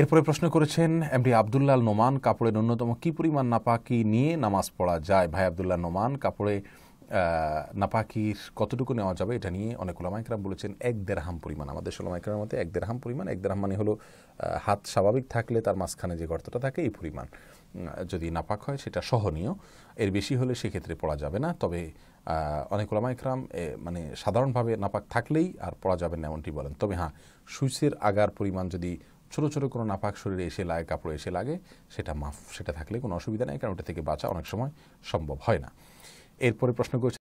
এরপরে প্রশ্ন করেছেন এমডি আবদুল্লাহ নোমান কাপড়ে ন্যূনতম কি পরিমাণ নাপাকি নিয়ে নামাজ পড়া যায় ভাই আবদুল্লাহ নোমান কাপড়ে নাপাকির কতটুকু নেওয়া যাবে এটা নিয়ে অনেক ওলামাইকরাম বলেছেন এক দেড়হাম পরিমাণ আমাদের ওলামাইকরামের মতে এক দেড়হাম পরিমাণ এক দেড়হাম মানে হলো হাত স্বাভাবিক থাকলে তার মাঝখানে যে গর্তটা থাকে এই পরিমাণ যদি নাপাক হয় সেটা সহনীয় এর বেশি হলে সেক্ষেত্রে পড়া যাবে না তবে অনেক ওলামাইকরাম মানে সাধারণভাবে নাপাক থাকলেই আর পড়া যাবে না এমনটি বলেন তবে হ্যাঁ সুইচের আগার পরিমাণ যদি ছোটো ছোটো কোনো নাপাক শরীরে এসে লাগে কাপড়ে এসে লাগে সেটা মাফ সেটা থাকলে কোনো অসুবিধা নেই কারণ ওটা থেকে বাঁচা অনেক সময় সম্ভব হয় না এরপরে প্রশ্ন করছে